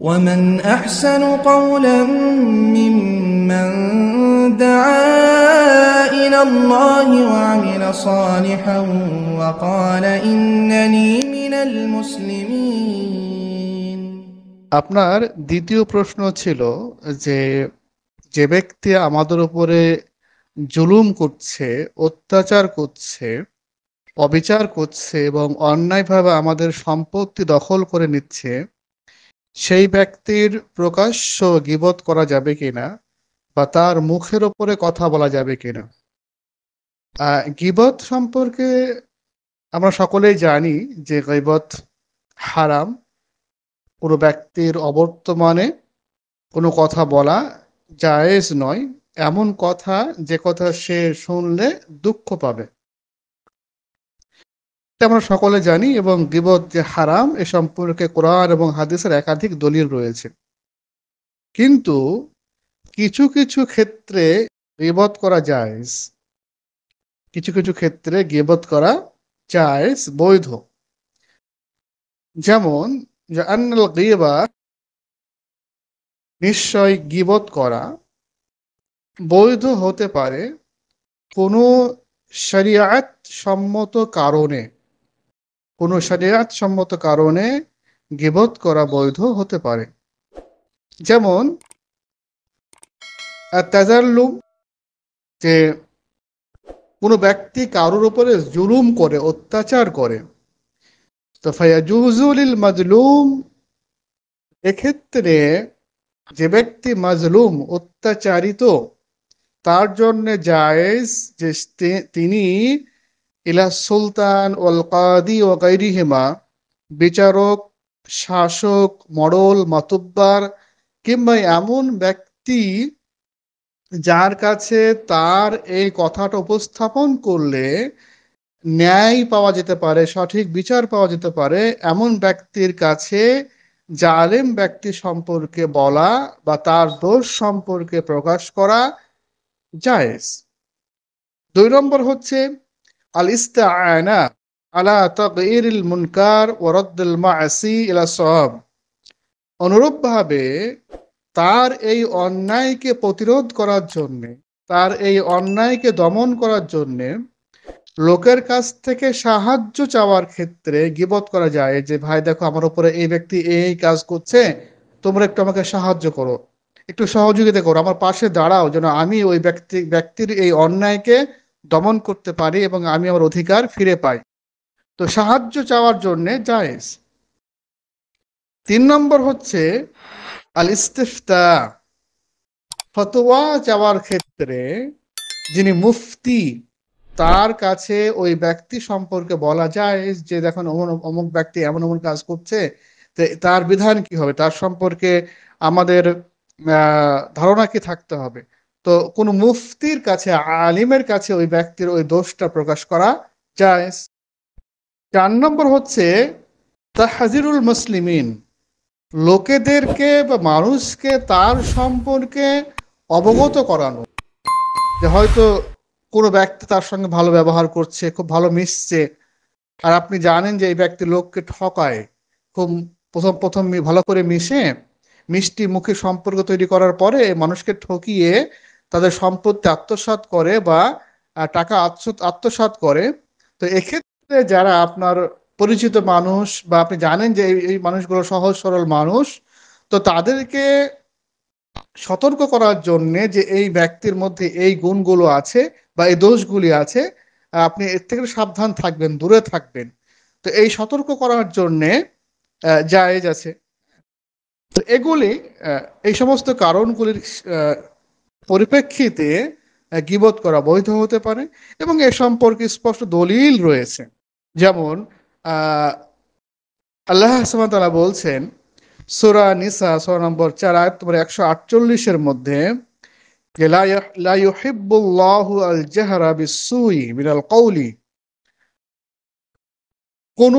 ومن أحسن قولا ممن دعا إلى الله وعمل صالحا وقال إنني من المسلمين আপনার দ্বিতীয় প্রশ্ন ছিল যে যে ব্যক্তি আমাদের উপরে জুলুম করছে অত্যাচার করছে অবিচার করছে এবং অন্যায়ভাবে আমাদের সম্পত্তি দখল করে নিচ্ছে সেই ব্যক্তির প্রকাশ্য গিবত করা যাবে কিনা বা তার মুখের ওপরে কথা বলা যাবে কিনা গিবত সম্পর্কে আমরা সকলেই জানি যে গিবত হারাম কোনো ব্যক্তির অবর্তমানে কোনো কথা বলা জায়েজ নয় এমন কথা যে কথা সে শুনলে দুঃখ পাবে আমরা সকলে জানি এবং গিবত যে হারাম এ সম্পর্কে কোরআন এবং হাদিসের একাধিক দলিল রয়েছে কিন্তু কিছু কিছু ক্ষেত্রে গিবত করা জায়েজ কিছু কিছু ক্ষেত্রে গিবত করা জায়েজ বৈধ যেমন আন্নাল গিবা নিশ্চয় গিবত করা বৈধ হতে পারে কোনো শরিয়াত সম্মত কারণে কোনো শরিয়াত সম্মত কারণে গিবত করা বৈধ হতে পারে যেমন তাজাল্লুম যে কোনো ব্যক্তি কারোর উপরে জুলুম করে অত্যাচার করে তো ফায়াজুজুলিল মাজলুম এক্ষেত্রে যে ব্যক্তি মাজলুম অত্যাচারিত তার জন্য জায়েজ যে তিনি ইলা সুলতান ওয়াল কাদি ও গাইরিহিমা বিচারক শাসক মডল মাতুব্বার কিংবা এমন ব্যক্তি যার কাছে তার এই কথাটা উপস্থাপন করলে ন্যায় পাওয়া যেতে পারে সঠিক বিচার পাওয়া যেতে পারে এমন ব্যক্তির কাছে জালেম ব্যক্তি সম্পর্কে বলা বা তার দোষ সম্পর্কে প্রকাশ করা জায়েজ দুই নম্বর হচ্ছে আল ইস্তায়না আলা তকইর মুনকার মাসি ইলা সব অনুরূপভাবে তার এই অন্যায়কে প্রতিরোধ করার জন্যে তার এই অন্যায়কে দমন করার জন্যে লোকের কাছ থেকে সাহায্য চাওয়ার ক্ষেত্রে গিবত করা যায় যে ভাই দেখো আমার উপরে এই ব্যক্তি এই কাজ করছে তোমরা একটু আমাকে সাহায্য করো একটু সহযোগিতা করো আমার পাশে দাঁড়াও যেন আমি ওই ব্যক্তি ব্যক্তির এই অন্যায়কে দমন করতে পারি এবং আমি আমার অধিকার ফিরে পাই তো সাহায্য চাওয়ার জন্য জায়েজ তিন নম্বর হচ্ছে আল ইস্তেফতা ফতোয়া চাওয়ার ক্ষেত্রে যিনি মুফতি তার কাছে ওই ব্যক্তি সম্পর্কে বলা যায় যে দেখুন অমুক ব্যক্তি এমন এমন কাজ করছে তার বিধান কি হবে তার সম্পর্কে আমাদের ধারণা কি থাকতে হবে তো কোনো মুফতির কাছে আলিমের কাছে ওই ব্যক্তির ওই দোষটা প্রকাশ করা যায় চার নম্বর হচ্ছে তাহাজিরুল মুসলিমিন লোকেদেরকে বা মানুষকে তার সম্পর্কে অবগত করানো যে হয়তো কোনো ব্যক্তি তার সঙ্গে ভালো ব্যবহার করছে খুব ভালো মিশছে আর আপনি জানেন যে এই ব্যক্তি লোককে ঠকায় খুব প্রথম প্রথম ভালো করে মিশে মিষ্টি মুখে সম্পর্ক তৈরি করার পরে মানুষকে ঠকিয়ে তাদের সম্পত্তি আত্মসাত করে বা টাকা আত্মসাত করে তো এক্ষেত্রে যারা আপনার পরিচিত মানুষ বা আপনি জানেন যে এই মানুষগুলো সহজ সরল মানুষ তো তাদেরকে সতর্ক করার জন্য যে এই ব্যক্তির মধ্যে এই গুণগুলো আছে বা এই দোষগুলি আছে আপনি এর থেকে সাবধান থাকবেন দূরে থাকবেন তো এই সতর্ক করার জন্যে জায়েজ আছে তো এগুলি এই সমস্ত কারণগুলির পরিপ্রেক্ষিতে গিবত করা বৈধ হতে পারে এবং এ সম্পর্কে স্পষ্ট দলিল রয়েছে যেমন আল্লাহ তালা বলছেন সুরা নিসা সর নম্বর চার আয় তোমার একশো আটচল্লিশের মধ্যে কোন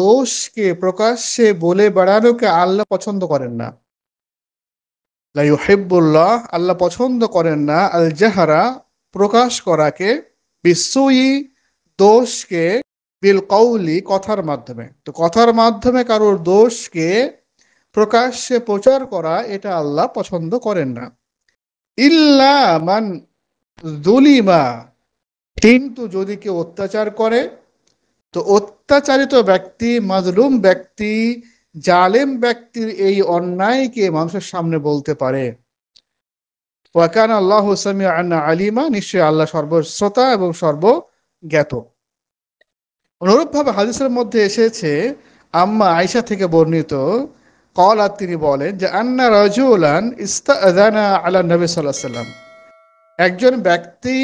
দোষকে প্রকাশ্যে বলে বেড়ানোকে আল্লাহ পছন্দ করেন না লাইহেবুল্লাহ আল্লাহ পছন্দ করেন না আল জাহারা প্রকাশ করাকে বিশ্বই দোষকে বিল কৌলি কথার মাধ্যমে তো কথার মাধ্যমে কারোর দোষকে প্রকাশ্যে প্রচার করা এটা আল্লাহ পছন্দ করেন না ইল্লা মান দুলিমা কিন্তু যদি কেউ অত্যাচার করে তো অত্যাচারিত ব্যক্তি মাজলুম ব্যক্তি জালেম ব্যক্তির এই অন্যায়কে মানুষের সামনে বলতে পারে ওয়াকান আল্লাহ হোসামি আন্না আলিমা নিশ্চয়ই আল্লাহ সর্বশ্রোতা এবং সর্বজ্ঞাত অনুরূপভাবে হাদিসের মধ্যে এসেছে আম্মা আয়সা থেকে বর্ণিত কলাত তিনি বলেন যে আন্না রাজুলান ইস্তানা আল্লাহ নবী সাল্লাহ সাল্লাম একজন ব্যক্তি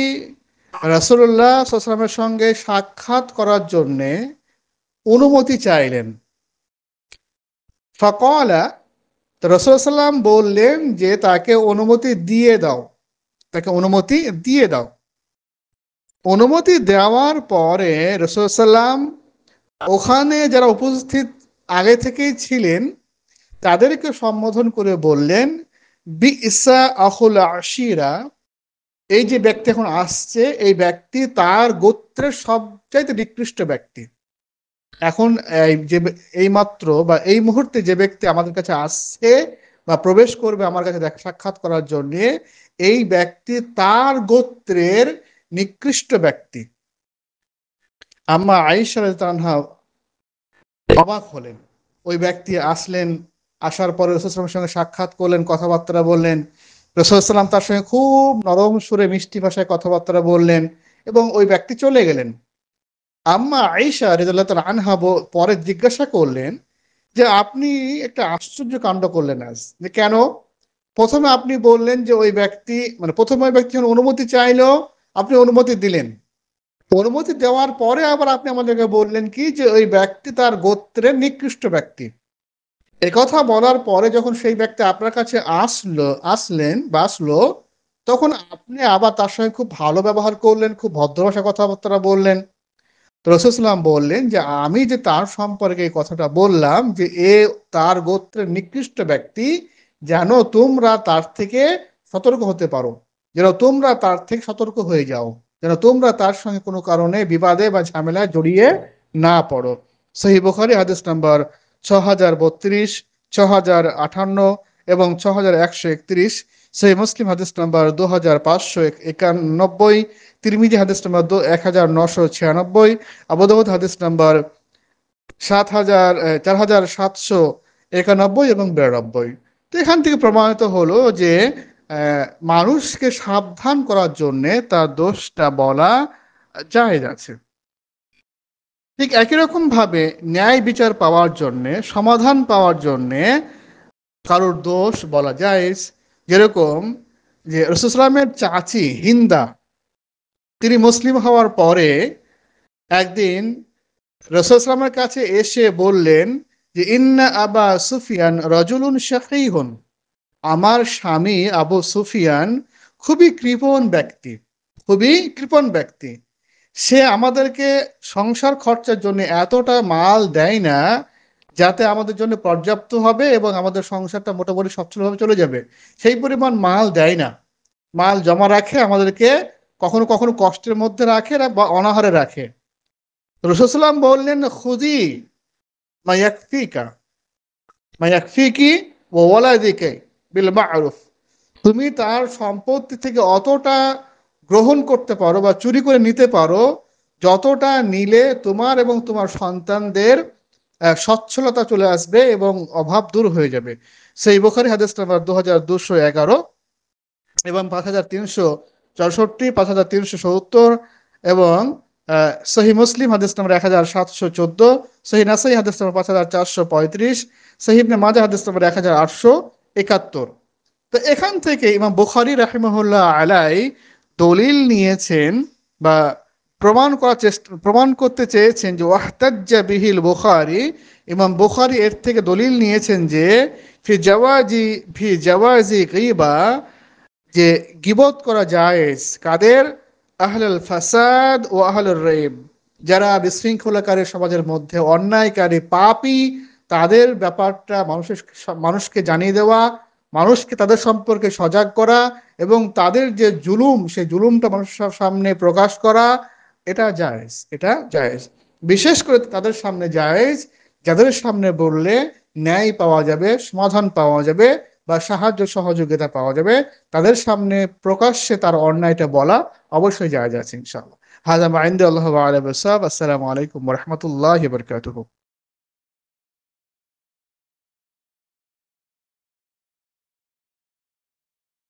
রাসুল্লাহ সাল্লামের সঙ্গে সাক্ষাৎ করার জন্যে অনুমতি চাইলেন ফকলা রসুলাম বললেন যে তাকে অনুমতি দিয়ে দাও তাকে অনুমতি দিয়ে দাও অনুমতি দেওয়ার পরে রসুলাম ওখানে যারা উপস্থিত আগে থেকেই ছিলেন তাদেরকে সম্বোধন করে বললেন বি ইসা আহুল আশিরা এই যে ব্যক্তি এখন আসছে এই ব্যক্তি তার গোত্রের সবচাইতে নিকৃষ্ট ব্যক্তি এখন যে এই মাত্র বা এই মুহূর্তে যে ব্যক্তি আমাদের কাছে আসছে বা প্রবেশ করবে আমার কাছে দেখা সাক্ষাৎ করার জন্য এই ব্যক্তি তার গোত্রের নিকৃষ্ট ব্যক্তি আম্মা আইসা তানহা অবাক হলেন ওই ব্যক্তি আসলেন আসার পরে রসুলামের সঙ্গে সাক্ষাৎ করলেন কথাবার্তা বললেন রসুলাম তার সঙ্গে খুব নরম সুরে মিষ্টি ভাষায় কথাবার্তা বললেন এবং ওই ব্যক্তি চলে গেলেন আম্মা আয়েশা রিজাল্লাহ তার আনহা পরে জিজ্ঞাসা করলেন যে আপনি একটা আশ্চর্য কাণ্ড করলেন আজ যে কেন প্রথমে আপনি বললেন যে ওই ব্যক্তি মানে প্রথমে ওই ব্যক্তি যখন অনুমতি চাইলো আপনি অনুমতি দিলেন অনুমতি দেওয়ার পরে আবার আপনি আমাদেরকে বললেন কি যে ওই ব্যক্তি তার গোত্রের নিকৃষ্ট ব্যক্তি কথা বলার পরে যখন সেই ব্যক্তি আপনার কাছে আসলো আসলেন বা আসলো তখন আপনি আবার তার সঙ্গে খুব ভালো ব্যবহার করলেন খুব ভদ্রভাষা কথাবার্তা বললেন তো রসুলাম বললেন যে আমি যে তার সম্পর্কে এই কথাটা বললাম যে এ তার গোত্রের নিকৃষ্ট ব্যক্তি যেন তোমরা তার থেকে সতর্ক হতে পারো যেন তোমরা তার থেকে সতর্ক হয়ে যাও যেন তোমরা তার সঙ্গে কোনো কারণে বিবাদে বা ঝামেলায় জড়িয়ে না পড়ো সহি বুখারি হাদিস নাম্বার ছ হাজার বত্রিশ ছ হাজার আঠান্ন এবং ছ হাজার একশো একত্রিশ সেই মুসলিম হাদিস নাম্বার দু হাজার পাঁচশো একানব্বই তিরমিজি হাদিস নাম্বার দু এক হাজার নশো ছিয়ানব্বই আবুদাউদ হাদিস নাম্বার সাত হাজার চার হাজার সাতশো একানব্বই এবং বিরানব্বই তো এখান থেকে প্রমাণিত হলো যে মানুষকে সাবধান করার জন্যে তার দোষটা বলা যায় আছে ঠিক একই রকম ভাবে ন্যায় বিচার পাওয়ার জন্যে সমাধান পাওয়ার জন্যে কারোর দোষ বলা যায় যেরকম যে রসুসলামের চাচি হিন্দা তিনি মুসলিম হওয়ার পরে একদিন রসুলামের কাছে এসে বললেন যে ইন্না আবা সুফিয়ান রজুলুন হন আমার স্বামী আবু সুফিয়ান খুবই কৃপণ ব্যক্তি খুবই কৃপণ ব্যক্তি সে আমাদেরকে সংসার খরচার জন্য এতটা মাল দেয় না যাতে আমাদের জন্য পর্যাপ্ত হবে এবং আমাদের সংসারটা মোটামুটি সচ্ছলভাবে চলে যাবে সেই পরিমাণ মাল দেয় না মাল জমা রাখে আমাদেরকে কখনো কখনো কষ্টের মধ্যে রাখে বা অনাহারে রাখে রসুলাম বললেন খুদি মায়াক্তিকা মায়াক্তিকি ওয়ালাদিকে বিল মারুফ তুমি তার সম্পত্তি থেকে অতটা গ্রহণ করতে পারো বা চুরি করে নিতে পারো যতটা নিলে তোমার এবং তোমার সন্তানদের সচ্ছলতা চলে আসবে এবং অভাব দূর হয়ে যাবে সেই বোখারি হাদিস নাম্বার দু হাজার দুশো এগারো এবং পাঁচ হাজার তিনশো চৌষট্টি পাঁচ হাজার তিনশো সত্তর এবং সহি মুসলিম হাদিস নাম্বার এক হাজার সাতশো চোদ্দ সহি নাসাই হাদিস নাম্বার পাঁচ হাজার চারশো পঁয়ত্রিশ সহিবনে মাজা হাদিস নাম্বার এক হাজার আটশো একাত্তর তো এখান থেকে ইমাম বুখারি রাহিমহুল্লাহ আলাই দলিল নিয়েছেন বা প্রমাণ করার চেষ্টা প্রমাণ করতে চেয়েছেন যে ওয়াহতাজ্জা বিহিল বুখারি ইমাম বুখারি এর থেকে দলিল নিয়েছেন যে ফি জওয়াজি ফি জওয়াজি গিবা যে গিবত করা জায়েজ কাদের আহলুল ফাসাদ ও আহলুর রেব যারা বিশৃঙ্খলাকারী সমাজের মধ্যে অন্যায়কারী পাপি তাদের ব্যাপারটা মানুষের মানুষকে জানিয়ে দেওয়া মানুষকে তাদের সম্পর্কে সজাগ করা এবং তাদের যে জুলুম সেই জুলুমটা মানুষের সামনে প্রকাশ করা এটা জায়েজ এটা জায়েজ বিশেষ করে তাদের সামনে জায়েজ যাদের সামনে বললে ন্যায় পাওয়া যাবে সমাধান পাওয়া যাবে বা সাহায্য সহযোগিতা পাওয়া যাবে তাদের সামনে প্রকাশ্যে তার অন্যায়টা বলা অবশ্যই জায়েজ আছে ইনশাআল্লাহ হাজাম আইন্দ আল্লাহ আলহ আসসালামু আলাইকুম রহমতুল্লাহ হোক